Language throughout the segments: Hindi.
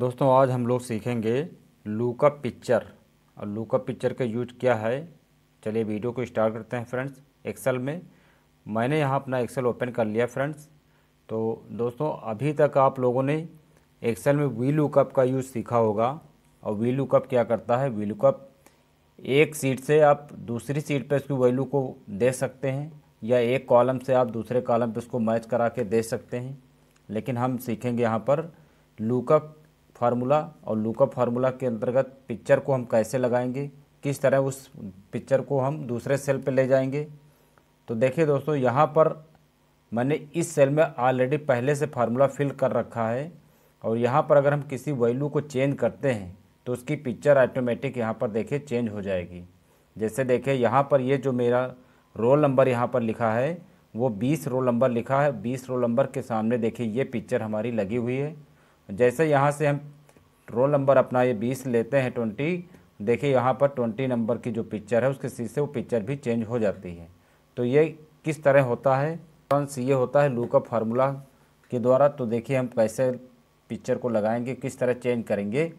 दोस्तों आज हम लोग सीखेंगे लूकअप पिक्चर और लूकअप पिक्चर का यूज क्या है चलिए वीडियो को स्टार्ट करते हैं फ्रेंड्स एक्सेल में मैंने यहाँ अपना एक्सेल ओपन कर लिया फ्रेंड्स तो दोस्तों अभी तक आप लोगों ने एक्सेल में वी लूकअप का यूज सीखा होगा और वी लूकअप क्या करता है वी लुकअप एक सीट से आप दूसरी सीट पर उसकी वैल्यू को दे सकते हैं या एक कॉलम से आप दूसरे कॉलम पर उसको मैच करा के दे सकते हैं लेकिन हम सीखेंगे यहाँ पर लूकअप फार्मूला और लुकअप फार्मूला के अंतर्गत पिक्चर को हम कैसे लगाएंगे किस तरह उस पिक्चर को हम दूसरे सेल पे ले जाएंगे तो देखिए दोस्तों यहाँ पर मैंने इस सेल में ऑलरेडी पहले से फार्मूला फिल कर रखा है और यहाँ पर अगर हम किसी वैल्यू को चेंज करते हैं तो उसकी पिक्चर ऑटोमेटिक यहाँ पर देखिए चेंज हो जाएगी जैसे देखिए यहाँ पर ये जो मेरा रोल नंबर यहाँ पर लिखा है वो बीस रोल नंबर लिखा है बीस रोल नंबर के सामने देखिए ये पिक्चर हमारी लगी हुई है जैसे यहाँ से हम रोल नंबर अपना ये बीस लेते हैं ट्वेंटी देखिए यहाँ पर ट्वेंटी नंबर की जो पिक्चर है उसके सी से वो पिक्चर भी चेंज हो जाती है तो ये किस तरह होता है कॉन्स ये होता है लूकअप फार्मूला के द्वारा तो देखिए हम कैसे पिक्चर को लगाएंगे किस तरह चेंज करेंगे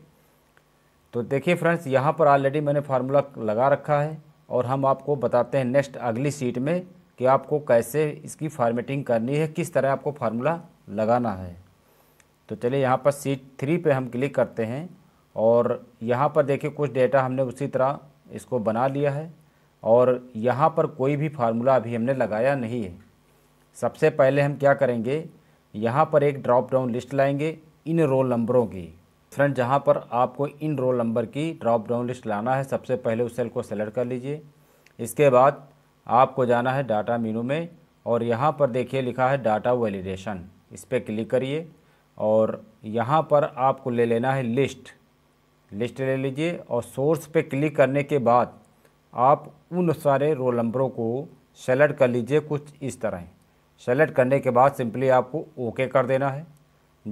तो देखिए फ्रेंड्स यहाँ पर ऑलरेडी मैंने फार्मूला लगा रखा है और हम आपको बताते हैं नेक्स्ट अगली सीट में कि आपको कैसे इसकी फार्मेटिंग करनी है किस तरह आपको फार्मूला लगाना है तो चलिए यहाँ पर सीट थ्री पे हम क्लिक करते हैं और यहाँ पर देखिए कुछ डेटा हमने उसी तरह इसको बना लिया है और यहाँ पर कोई भी फार्मूला अभी हमने लगाया नहीं है सबसे पहले हम क्या करेंगे यहाँ पर एक ड्रॉप डाउन लिस्ट लाएंगे इन रोल नंबरों की फ्रेंड जहाँ पर आपको इन रोल नंबर की ड्रॉप डाउन लिस्ट लाना है सबसे पहले उस सेल को सेलेक्ट कर लीजिए इसके बाद आपको जाना है डाटा मीनू में और यहाँ पर देखिए लिखा है डाटा वैलिडेशन इस पर क्लिक करिए और यहाँ पर आपको ले लेना है लिस्ट लिस्ट ले लीजिए और सोर्स पे क्लिक करने के बाद आप उन सारे रोल नंबरों को सेलेक्ट कर लीजिए कुछ इस तरह सेलेक्ट करने के बाद सिंपली आपको ओके कर देना है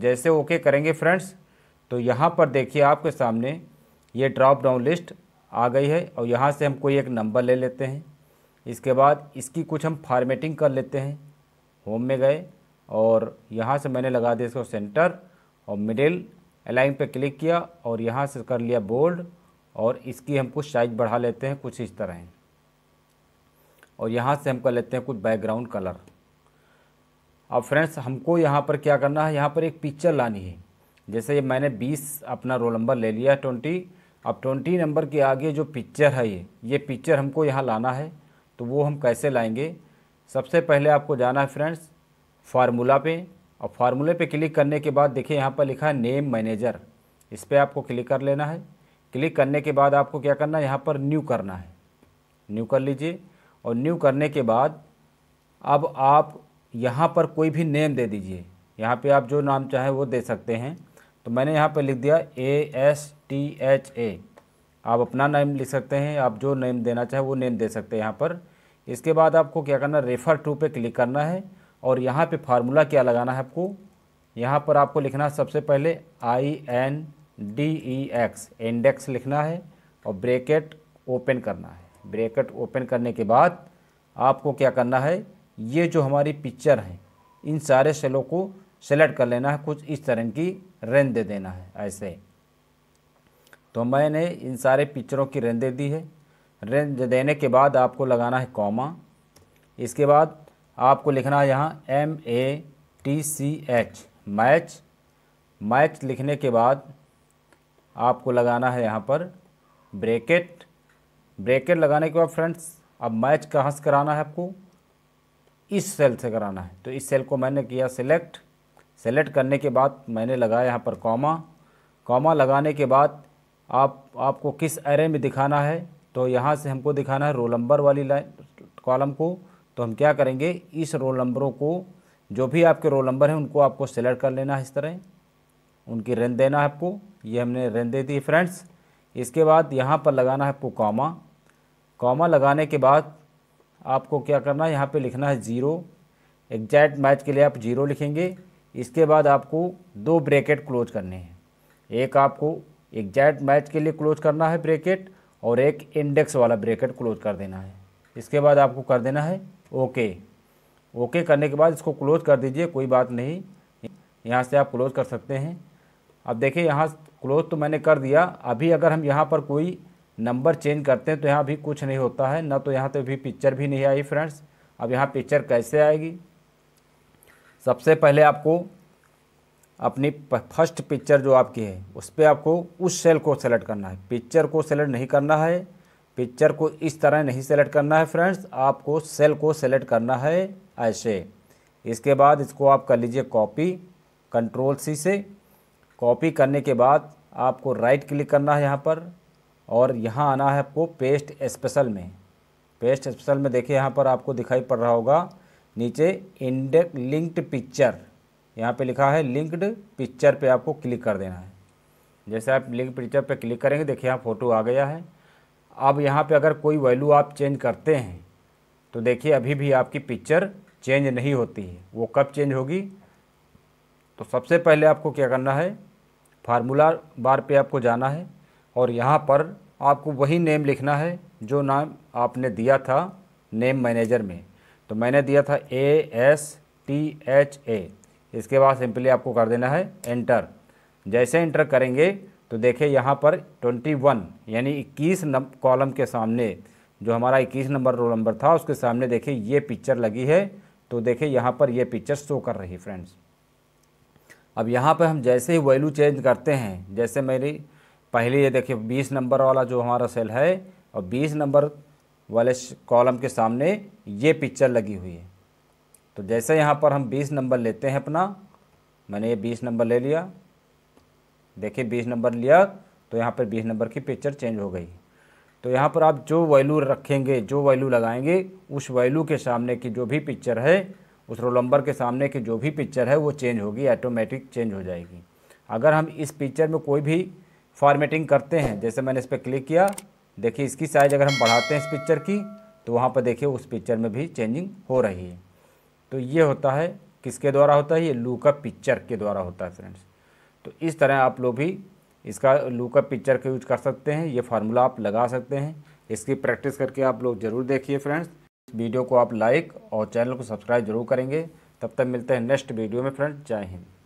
जैसे ओके करेंगे फ्रेंड्स तो यहाँ पर देखिए आपके सामने ये ड्रॉप डाउन लिस्ट आ गई है और यहाँ से हम कोई एक नंबर ले लेते हैं इसके बाद इसकी कुछ हम फार्मेटिंग कर लेते हैं होम में गए और यहाँ से मैंने लगा दिया इसको सेंटर और मिडिल अलाइन पे क्लिक किया और यहाँ से कर लिया बोल्ड और इसकी हम कुछ साइज बढ़ा लेते हैं कुछ इस तरह और यहाँ से हम कर लेते हैं कुछ बैकग्राउंड कलर अब फ्रेंड्स हमको यहाँ पर क्या करना है यहाँ पर एक पिक्चर लानी है जैसे ये मैंने 20 अपना रोल नंबर ले लिया ट्वेंटी अब ट्वेंटी नंबर के आगे जो पिक्चर है ये ये पिक्चर हमको यहाँ लाना है तो वो हम कैसे लाएंगे सबसे पहले आपको जाना है फ्रेंड्स फार्मूला पे और फार्मूले पे क्लिक करने के बाद देखिए यहाँ पर लिखा है नेम मैनेजर इस पर आपको क्लिक कर लेना है क्लिक करने के बाद आपको क्या करना है यहाँ पर न्यू करना है न्यू कर लीजिए और न्यू करने के बाद अब आप यहाँ पर कोई भी नेम दे दीजिए यहाँ पे आप जो नाम चाहें वो दे सकते हैं तो मैंने यहाँ पर लिख दिया A S T H A आप अपना नेम लिख सकते हैं आप जो नेम देना चाहें वो नेम दे सकते हैं यहाँ पर इसके बाद आपको क्या करना रेफ़र टू पे क्लिक करना है और यहाँ पे फार्मूला क्या लगाना है आपको यहाँ पर आपको लिखना है सबसे पहले I N D E X index लिखना है और ब्रेकेट ओपन करना है ब्रेकेट ओपन करने के बाद आपको क्या करना है ये जो हमारी पिक्चर है इन सारे सेलों को सेलेक्ट कर लेना है कुछ इस तरह की रेंज दे देना है ऐसे तो मैंने इन सारे पिक्चरों की रेंज दे दी है रेंज देने के बाद आपको लगाना है कॉमा इसके बाद आपको लिखना है यहाँ M A T C H match match लिखने के बाद आपको लगाना है यहाँ पर ब्रेकेट ब्रेकेट लगाने के बाद फ्रेंड्स अब मैच कहाँ से कराना है आपको इस सेल से कराना है तो इस सेल को मैंने किया सिलेक्ट सेलेक्ट करने के बाद मैंने लगाया यहाँ पर कॉमा कॉमा लगाने के बाद आप आपको किस एरे में दिखाना है तो यहाँ से हमको दिखाना है रोल नंबर वाली लाइन कॉलम को तो हम क्या करेंगे इस रोल नंबरों को जो भी आपके रोल नंबर हैं उनको आपको सेलेक्ट कर लेना है इस तरह उनकी रेंज देना है आपको ये हमने रेंज दे दी फ्रेंड्स इसके बाद यहाँ पर लगाना है आपको कॉमा कॉमा लगाने के बाद आपको क्या करना है यहाँ पर लिखना है ज़ीरो एग्जैक्ट मैच के लिए आप जीरो लिखेंगे इसके बाद आपको दो ब्रेकेट क्लोज करने हैं एक आपको एग्जैक्ट मैच के लिए क्लोज करना है ब्रेकेट और एक इंडेक्स वाला ब्रेकेट क्लोज कर देना है इसके बाद आपको कर देना है ओके ओके करने के बाद इसको क्लोज कर दीजिए कोई बात नहीं यहाँ से आप क्लोज कर सकते हैं अब देखिए यहाँ क्लोज तो मैंने कर दिया अभी अगर हम यहाँ पर कोई नंबर चेंज करते हैं तो यहाँ भी कुछ नहीं होता है ना तो यहाँ तो भी पिक्चर भी नहीं आई फ्रेंड्स अब यहाँ पिक्चर कैसे आएगी सबसे पहले आपको अपनी फर्स्ट पिक्चर जो आपकी है उस पर आपको उस सेल को सेलेक्ट करना है पिक्चर को सेलेक्ट नहीं करना है पिक्चर को इस तरह नहीं सेलेक्ट करना है फ्रेंड्स आपको सेल को सेलेक्ट करना है ऐसे इसके बाद इसको आप कर लीजिए कॉपी कंट्रोल सी से कॉपी करने के बाद आपको राइट क्लिक करना है यहाँ पर और यहाँ आना है आपको पेस्ट स्पेशल में पेस्ट स्पेशल में देखिए यहाँ पर आपको दिखाई पड़ रहा होगा नीचे इंडेक्स लिंक्ड पिक्चर यहाँ पे लिखा है लिंक्ड पिक्चर पे आपको क्लिक कर देना है जैसे आप लिंक पिक्चर पे क्लिक करेंगे देखिए यहाँ फ़ोटो आ गया है अब यहाँ पे अगर कोई वैल्यू आप चेंज करते हैं तो देखिए अभी भी आपकी पिक्चर चेंज नहीं होती है वो कब चेंज होगी तो सबसे पहले आपको क्या करना है फार्मूला बार पे आपको जाना है और यहाँ पर आपको वही नेम लिखना है जो नाम आपने दिया था नेम मैनेजर में तो मैंने दिया था A S T H A इसके बाद सिंपली आपको कर देना है एंटर जैसे इंटर करेंगे तो देखें यहाँ पर 21 यानी 21 कॉलम के सामने जो हमारा 21 नंबर रोल नंबर था उसके सामने देखिए ये पिक्चर लगी है तो देखिए यहाँ पर ये पिक्चर शो कर रही फ्रेंड्स अब यहाँ पर हम जैसे ही वैल्यू चेंज करते हैं जैसे मेरी पहले ये देखिए बीस नंबर वाला जो हमारा सेल है और बीस नंबर वाले कॉलम के सामने ये पिक्चर लगी हुई है तो जैसे यहाँ पर हम बीस नंबर लेते हैं अपना मैंने ये बीस नंबर ले लिया देखिए बीस नंबर लिया तो यहाँ पर बीस नंबर की पिक्चर चेंज हो गई तो यहाँ पर आप जो वैल्यू रखेंगे जो वैल्यू लगाएंगे उस वैल्यू के सामने की जो भी पिक्चर है उस रोल नंबर के सामने की जो भी पिक्चर है वो चेंज होगी ऑटोमेटिक चेंज हो जाएगी अगर हम इस पिक्चर में कोई भी फॉर्मेटिंग करते हैं जैसे मैंने इस पर क्लिक किया देखिए इसकी साइज़ अगर हम बढ़ाते हैं इस पिक्चर की तो वहाँ पर देखिए उस पिक्चर में भी चेंजिंग हो रही है तो ये होता है किसके द्वारा होता है ये लू का पिक्चर के द्वारा होता है फ्रेंड्स तो इस तरह आप लोग भी इसका लूकअप पिक्चर का यूज कर सकते हैं ये फार्मूला आप लगा सकते हैं इसकी प्रैक्टिस करके आप लोग ज़रूर देखिए फ्रेंड्स वीडियो को आप लाइक और चैनल को सब्सक्राइब जरूर करेंगे तब तक मिलते हैं नेक्स्ट वीडियो में फ्रेंड्स जय हिंद